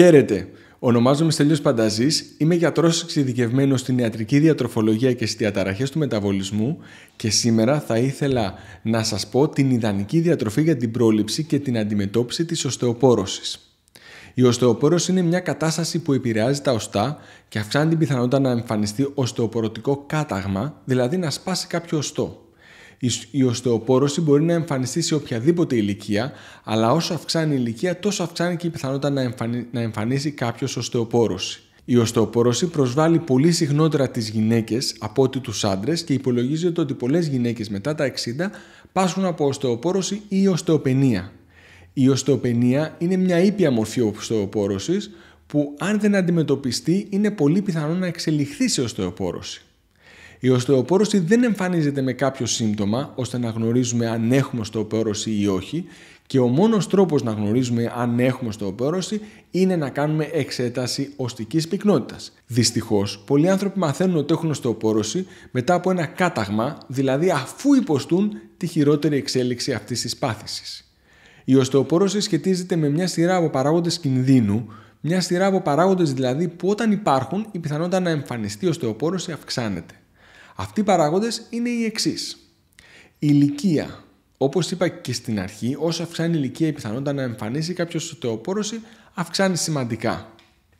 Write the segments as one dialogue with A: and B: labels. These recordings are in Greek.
A: Χαίρετε. Ονομάζομαι Στέλιος Πανταζής, είμαι γιατρός εξειδικευμένος στην ιατρική διατροφολογία και στις διαταραχές του μεταβολισμού και σήμερα θα ήθελα να σας πω την ιδανική διατροφή για την πρόληψη και την αντιμετώπιση της οστεοπόρωσης. Η οστεοπόρωση είναι μια κατάσταση που επηρεάζει τα οστά και αυξάνει την πιθανότητα να εμφανιστεί οστεοπορωτικό κάταγμα, δηλαδή να σπάσει κάποιο οστό. Η οστεοπόρωση μπορεί να εμφανιστεί σε οποιαδήποτε ηλικία, αλλά όσο αυξάνει η ηλικία, τόσο αυξάνει και η πιθανότητα να, εμφανι... να εμφανίσει κάποιος οστεοπόρωση. Η οστεοπόρωση προσβάλλει πολύ συχνότερα τις γυναίκες από ότι τους άντρες και υπολογίζεται ότι πολλές γυναίκες μετά τα 60 πάσχουν από οστεοπόρωση ή οστεοπενία. Η οστεοπενία είναι μια ήπια μορφή οστεοπόρωσης που, αν δεν αντιμετωπιστεί, είναι πολύ πιθανό να εξελιχθεί σε οστεοπόρωση. Η οστεοπόρωση δεν εμφανίζεται με κάποιο σύμπτωμα ώστε να γνωρίζουμε αν έχουμε οστεοπόρωση ή όχι και ο μόνος τρόπος να γνωρίζουμε αν έχουμε οστεοπόρωση είναι να κάνουμε εξέταση οστικής πυκνότητας. Δυστυχώς, πολλοί άνθρωποι μαθαίνουν ότι έχουν οστεοπόρωση μετά από ένα κάταγμα, δηλαδή αφού υποστούν τη χειρότερη εξέλιξη αυτής της πάθησης. Η οστεοπόρωση σχετίζεται με μια σειρά από παράγοντες κινδύνου, μια σειρά από παράγοντες δηλαδή που όταν υπάρχουν η πιθανότητα να εμφανιστεί οστεοπόρωση αυξάνεται. Αυτοί οι παράγοντες είναι οι εξής. Ηλικία. Όπως είπα και στην αρχή, όσο αυξάνει η ηλικία η πιθανότητα να εμφανίσει κάποιος οστεοπόρωση αυξάνει σημαντικά.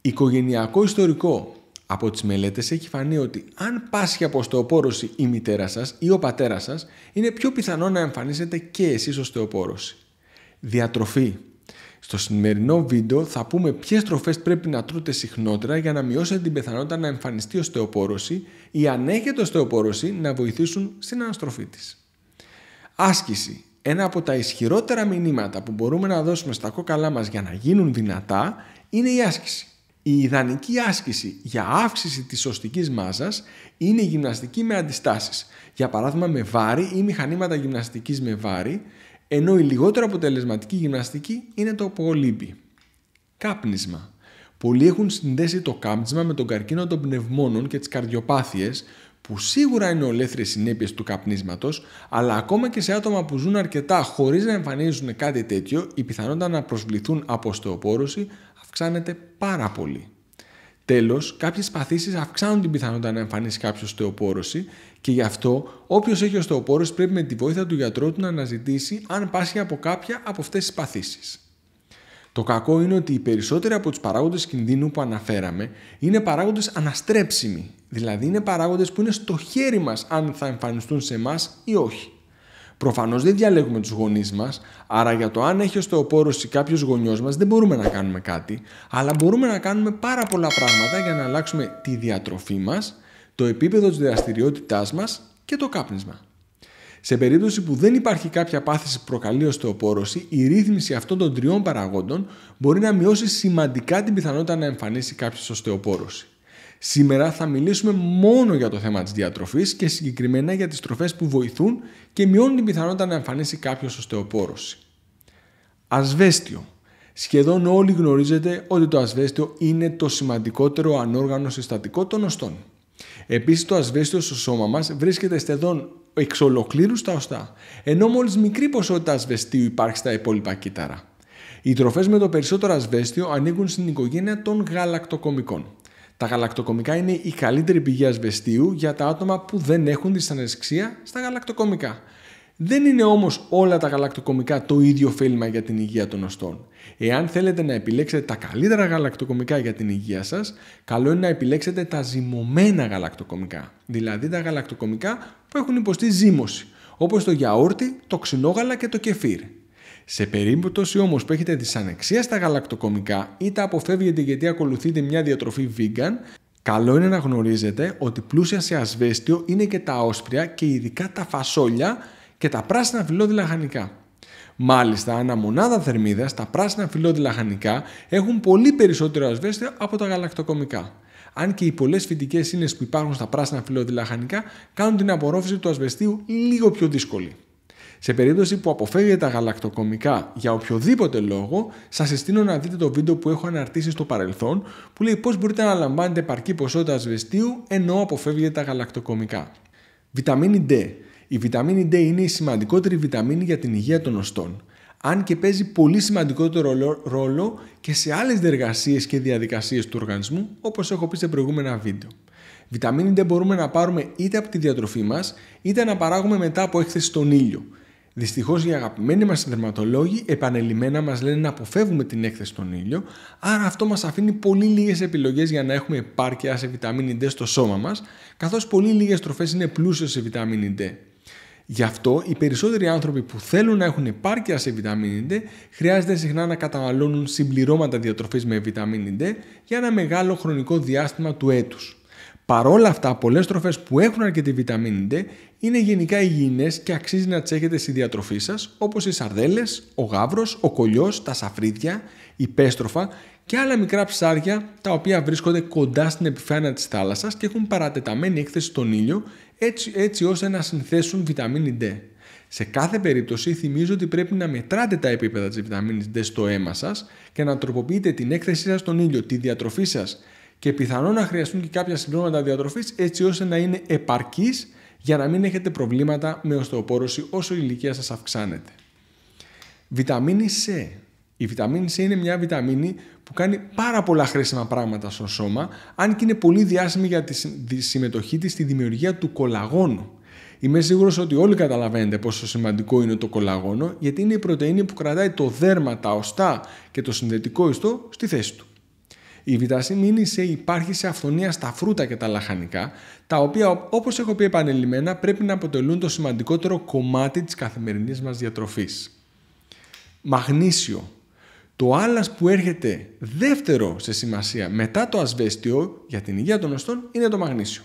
A: Οικογενειακό ιστορικό. Από τις μελέτες έχει φανεί ότι αν πάσχει από οστεοπόρωση η μητέρα σας ή ο πατέρας σας, είναι πιο πιθανό να εμφανίσετε και εσείς οστεοπόρωση. Διατροφή. Στο σημερινό βίντεο θα πούμε ποιες τροφές πρέπει να τρώτε συχνότερα για να μειώσετε την πιθανότητα να εμφανιστεί οστεοπόρωση ή αν έχετε οστεοπόρωση να βοηθήσουν στην αναστροφή της. Άσκηση. Ένα από τα ισχυρότερα μηνύματα που μπορούμε να δώσουμε στα κόκαλά μας για να γίνουν δυνατά είναι η άσκηση. Η ιδανική άσκηση για αύξηση της σωστικής μάζας είναι η γυμναστική με αντιστάσεις. Για παράδειγμα με βάρη ή μηχανήματα γυμναστικής με βάρη, ενώ η λιγότερο αποτελεσματική γυμναστική είναι το απολύπη. Κάπνισμα. Πολλοί έχουν συνδέσει το κάπνισμα με τον καρκίνο των πνευμόνων και τις καρδιοπάθειες, που σίγουρα είναι ολέθρες συνέπειες του καπνίσματος, αλλά ακόμα και σε άτομα που ζουν αρκετά χωρίς να εμφανίζουν κάτι τέτοιο, η πιθανότητα να προσβληθούν από στεοπόρωση αυξάνεται πάρα πολύ. Τέλος, κάποιες παθήσεις αυξάνουν την πιθανότητα να εμφανίσει κάποιος στεοπόρωση και γι' αυτό όποιος έχει οστεοπόρωση πρέπει με τη βοήθεια του γιατρού του να αναζητήσει αν πάσχει από κάποια από αυτές τις παθήσεις. Το κακό είναι ότι οι περισσότεροι από τους παράγοντες κινδύνου που αναφέραμε είναι παράγοντες αναστρέψιμοι, δηλαδή είναι παράγοντες που είναι στο χέρι μας αν θα εμφανιστούν σε εμάς ή όχι. Προφανώς δεν διαλέγουμε τους γονείς μας, άρα για το αν έχει οστεοπόρωση κάποιος γονιός μας δεν μπορούμε να κάνουμε κάτι, αλλά μπορούμε να κάνουμε πάρα πολλά πράγματα για να αλλάξουμε τη διατροφή μας, το επίπεδο της δραστηριότητάς μας και το κάπνισμα. Σε περίπτωση που δεν υπάρχει κάποια πάθηση που προκαλεί οστεοπόρωση, η ρύθμιση αυτών των τριών παραγόντων μπορεί να μειώσει σημαντικά την πιθανότητα να εμφανίσει κάποιος οστεοπόρωση. Σήμερα θα μιλήσουμε μόνο για το θέμα της διατροφής και συγκεκριμένα για τις τροφές που βοηθούν και μειώνουν την πιθανότητα να εμφανίσει κάποιος οστεοπόρωση. Ασβέστιο. Σχεδόν όλοι γνωρίζετε ότι το ασβέστιο είναι το σημαντικότερο ανόργανο συστατικό των οστών. Επίσης το ασβέστιο στο σώμα μας βρίσκεται σχεδόν εξ ολοκλήρου στα οστά, ενώ μόλις μικρή ποσότητα ασβεστίου υπάρχει στα υπόλοιπα κύτταρα. Οι τροφές με το περισσότερο ασβέστιο ανήκουν στην οικογένεια των γαλακτοκομικών. Τα γαλακτοκομικά είναι η καλύτερη πηγή ασβεστίου για τα άτομα που δεν έχουν δυσανεσξία στα γαλακτοκομικά. Δεν είναι όμως όλα τα γαλακτοκομικά το ίδιο φίλμα για την υγεία των οστών. Εάν θέλετε να επιλέξετε τα καλύτερα γαλακτοκομικά για την υγεία σας, καλό είναι να επιλέξετε τα ζυμωμένα γαλακτοκομικά, δηλαδή τα γαλακτοκομικά που έχουν υποστεί ζύμωση, όπως το γιαούρτι, το ξινόγαλα και το κεφίρ. Σε περίπτωση όμως που έχετε δυσανεξία στα γαλακτοκομικά ή τα αποφεύγετε γιατί ακολουθείτε μια διατροφή vegan, καλό είναι να γνωρίζετε ότι πλούσια σε ασβέστιο είναι και τα όσπρια και ειδικά τα φασόλια και τα πράσινα φυλλώδη λαχανικά. Μάλιστα, ανά μονάδα θερμίδας, τα πράσινα φυλλώδη λαχανικά έχουν πολύ περισσότερο ασβέστιο από τα γαλακτοκομικά. Αν και οι πολλές φυτικές ίνες που υπάρχουν στα πράσινα φυλλώδη λαχανικά κάνουν την απορρόφηση του ασβεστίου λίγο πιο δύσκολη. Σε περίπτωση που αποφεύγετε τα γαλακτοκομικά για οποιοδήποτε λόγο, σας συστήνω να δείτε το βίντεο που έχω αναρτήσει στο παρελθόν που λέει πώς μπορείτε να λαμβάνετε επαρκή ποσότητα ασβεστίου ενώ αποφεύγετε τα γαλακτοκομικά. Βιταμίνη D. Η βιταμίνη D είναι η σημαντικότερη βιταμίνη για την υγεία των οστών. Αν και παίζει πολύ σημαντικότερο ρόλο και σε άλλες διεργασίες και διαδικασίες του οργανισμού, όπως έχω πει σε προηγούμενα βίντεο. Βιταμίνη D μπορούμε να πάρουμε είτε από τη διατροφή μας είτε να παράγουμε μετά από έκθεση στον ήλιο. Δυστυχώς οι αγαπημένοι μας συνδερματολόγοι επανελειμμένα μας λένε να αποφεύγουμε την έκθεση στον ήλιο, άρα αυτό μας αφήνει πολύ λίγες επιλογές για να έχουμε επάρκεια σε βιταμίνη D στο σώμα μας, καθώς πολύ λίγες τροφές είναι πλούσιες σε βιταμίνη D. Γι' αυτό οι περισσότεροι άνθρωποι που θέλουν να έχουν επάρκεια σε βιταμίνη D χρειάζεται συχνά να καταναλώνουν συμπληρώματα διατροφής με βιταμίνη D για ένα μεγάλο χρονικό διάστημα του έτους. Παρόλα αυτά, πολλές τροφές που έχουν αρκετή βιταμίνη D είναι γενικά υγιεινές και αξίζει να τι έχετε στη διατροφή σας, όπως οι σαρδέλες, ο γάβρος, ο κολλιό, τα σαφρίδια, η πέστροφα και άλλα μικρά ψάρια τα οποία βρίσκονται κοντά στην επιφάνεια της θάλασσας και έχουν παρατεταμένη έκθεση στον ήλιο, έτσι, έτσι ώστε να συνθέσουν βιταμίνη D. Σε κάθε περίπτωση θυμίζω ότι πρέπει να μετράτε τα επίπεδα της βιταμίνης D στο αίμα σας και να τροποποιείτε την έκθεσή σας στον ήλιο, τη διατροφή σας και πιθανόν να χρειαστούν και κάποια συμπληρώματα διατροφής έτσι ώστε να είναι επαρκής για να μην έχετε προβλήματα με οστεοπόρωση όσο η ηλικία σας αυξάνεται. Βιταμίνη C. Η βιταμίνη C είναι μια βιταμίνη που κάνει πάρα πολλά χρήσιμα πράγματα στο σώμα, αν και είναι πολύ διάσημη για τη συμμετοχή της στη δημιουργία του κολαγόνου. Είμαι σίγουρος ότι όλοι καταλαβαίνετε πόσο σημαντικό είναι το κολαγόνο, γιατί είναι η πρωτεΐνη που κρατάει το δέρμα, τα οστά και το συνδετικό ιστό στη θέση του. Η είναι σε υπάρχει σε αυθονία στα φρούτα και τα λαχανικά, τα οποία όπως έχω πει επανειλημμένα πρέπει να αποτελούν το σημαντικότερο κομμάτι της καθημερινής μας διατροφής. Μαγνήσιο. Το άλλας που έρχεται δεύτερο σε σημασία μετά το ασβέστιο για την υγεία των οστών είναι το μαγνήσιο.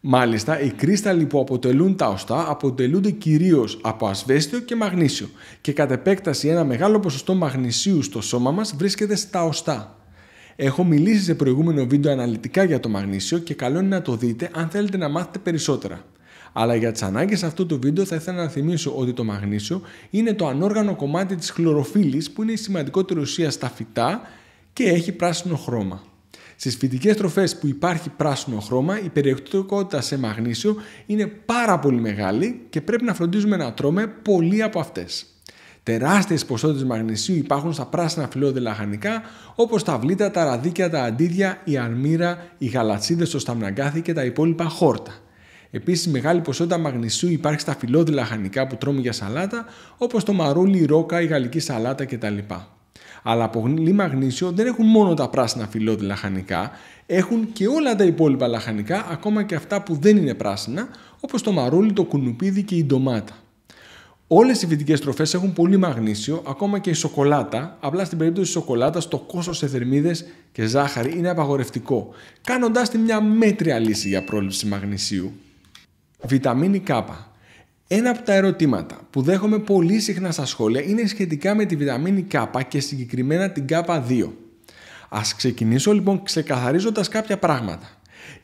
A: Μάλιστα, οι κρίσταλοι που αποτελούν τα οστά αποτελούνται κυρίως από ασβέστιο και μαγνήσιο και κατ' επέκταση ένα μεγάλο ποσοστό μαγνησίου στο σώμα μας βρίσκεται στα οστά. Έχω μιλήσει σε προηγούμενο βίντεο αναλυτικά για το μαγνήσιο και καλό είναι να το δείτε αν θέλετε να μάθετε περισσότερα. Αλλά για τις ανάγκες αυτού του βίντεο θα ήθελα να θυμίσω ότι το μαγνήσιο είναι το ανόργανο κομμάτι της χλωροφύλης που είναι η σημαντικότερη ουσία στα φυτά και έχει πράσινο χρώμα. Στις φυτικές τροφές που υπάρχει πράσινο χρώμα, η περιεκτικότητα σε μαγνήσιο είναι πάρα πολύ μεγάλη και πρέπει να φροντίζουμε να τρώμε πολλοί από αυτές. Τεράστιες ποσότητες μαγνησίου υπάρχουν στα πράσινα φιλόδη λαχανικά όπως τα βλήτα, τα ραδίκια, τα αντίδια, η αρμύρα, οι γαλατσίδες, το σταμναγκάθι και τα υπόλοιπα χόρτα. Επίσης, μεγάλη ποσότητα μαγνησίου υπάρχει στα φιλόδη λαχανικά που τρώμε για σαλάτα, όπως το μαρούλι, η ρόκα, η γαλλική σαλάτα κτλ. Αλλά από γλυ μαγνήσιο δεν έχουν μόνο τα πράσινα φιλόδη λαχανικά, έχουν και όλα τα υπόλοιπα λαχανικά, ακόμα και αυτά που δεν είναι πράσινα, όπως το μαρούλι, το κουνουπίδι και η ντομάτα. Όλες οι βυτικέ τροφές έχουν πολύ μαγνήσιο, ακόμα και η σοκολάτα. Απλά στην περίπτωση της σοκολάτας, το κόστος σε θερμίδες και ζάχαρη είναι απαγορευτικό, κάνοντάς τη μια μέτρια λύση για πρόληψη μαγνησίου. Βιταμίνη Κ. Ένα από τα ερωτήματα που δέχομαι πολύ συχνά στα σχόλια είναι σχετικά με τη βιταμίνη Κ και συγκεκριμένα την κ 2 Ας ξεκινήσω λοιπόν ξεκαθαρίζοντας κάποια πράγματα.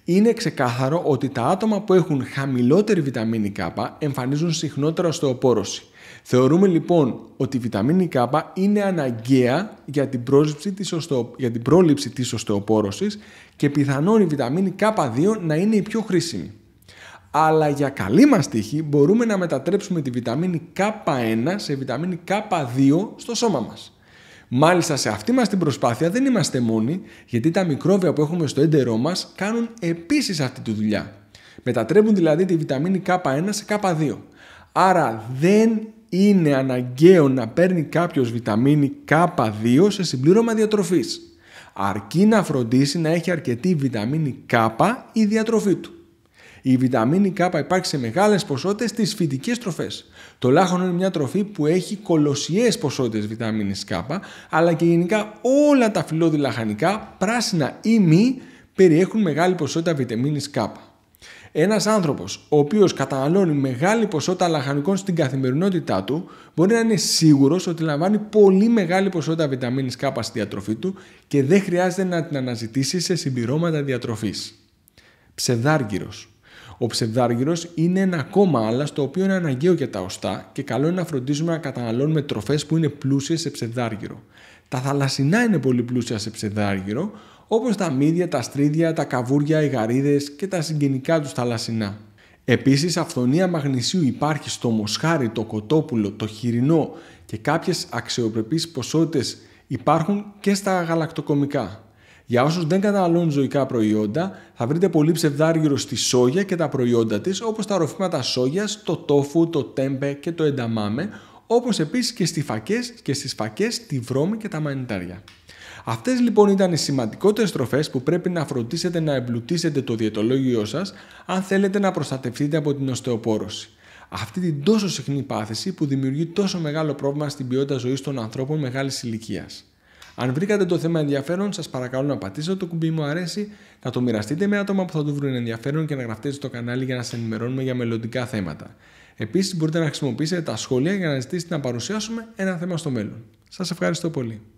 A: Είναι ξεκάθαρο ότι τα άτομα που έχουν χαμηλότερη βιταμίνη K εμφανίζουν συχνότερα οστεοπόρωση. Θεωρούμε λοιπόν ότι η βιταμίνη K είναι αναγκαία για την, πρόληψη της οστεο... για την της οστεοπόρωσης και πιθανόν η βιταμίνη K2 να είναι η πιο χρήσιμη. Αλλά για καλή μας τύχη μπορούμε να μετατρέψουμε τη βιταμίνη K1 σε βιταμίνη K2 στο σώμα μας. Μάλιστα σε αυτή μας την προσπάθεια δεν είμαστε μόνοι, γιατί τα μικρόβια που έχουμε στο έντερό μας κάνουν επίσης αυτή τη δουλειά. Μετατρέπουν δηλαδή τη βιταμίνη K1 σε K2. Άρα δεν είναι αναγκαίο να παίρνει κάποιος βιταμίνη K2 σε συμπλήρωμα διατροφής. Αρκεί να φροντίσει να έχει αρκετή βιταμίνη K η διατροφή του. Η βιταμίνη K υπάρχει σε μεγάλες ποσότητες στις φυτικές τροφές. Το λάχανο είναι μια τροφή που έχει κολοσιαίε ποσότητες βιταμίνης K, αλλά και γενικά όλα τα φυλλώδη λαχανικά, πράσινα ή μη, περιέχουν μεγάλη ποσότητα βιταμίνης K. Ένας άνθρωπος ο οποίος καταναλώνει μεγάλη ποσότητα λαχανικών στην καθημερινότητά του μπορεί να είναι σίγουρος ότι λαμβάνει πολύ μεγάλη ποσότητα βιταμίνης K στη διατροφή του και δεν χρειάζεται να την αναζητήσει σε συμπληρώματα διατροφής. Ψεδάργυρος ο ψευδάργυρος είναι ένα ακόμα άλλα στο οποίο είναι αναγκαίο για τα οστά και καλό είναι να φροντίζουμε να καταναλώνουμε τροφές που είναι πλούσιες σε ψευδάργυρο. Τα θαλασσινά είναι πολύ πλούσια σε ψευδάργυρο, όπως τα μύδια, τα στρίδια, τα καβούρια, οι γαρίδες και τα συγγενικά τους θαλασσινά. Επίσης, αυθονία μαγνησίου υπάρχει στο μοσχάρι, το κοτόπουλο, το χοιρινό και κάποιες αξιοπρεπείς ποσότητες υπάρχουν και στα γαλακτοκομικά. Για όσους δεν καταναλώνουν ζωικά προϊόντα, θα βρείτε πολύ ψευδάργυρο στη σόγια και τα προϊόντα της, όπως τα ροφήματα σόγιας, το τόφου, το τέμπε και το ενταμάμε, όπως επίσης και στις φακές και στις φακές, τη βρώμη και τα μανιτάρια. Αυτές λοιπόν ήταν οι σημαντικότερες τροφές που πρέπει να φροντίσετε να εμπλουτίσετε το διαιτολόγιο σας αν θέλετε να προστατευτείτε από την οστεοπόρωση. Αυτή την τόσο συχνή πάθηση που δημιουργεί τόσο μεγάλο πρόβλημα στην ποιότητα ζωής των ανθρώπων μεγάλης ηλικίας. Αν βρήκατε το θέμα ενδιαφέρον, σας παρακαλώ να πατήσετε το κουμπί μου αρέσει, να το μοιραστείτε με άτομα που θα το βρουν ενδιαφέρον και να γραφτείτε στο κανάλι για να σας ενημερώνουμε για μελλοντικά θέματα. Επίσης, μπορείτε να χρησιμοποιήσετε τα σχόλια για να ζητήσετε να παρουσιάσουμε ένα θέμα στο μέλλον. Σας ευχαριστώ πολύ.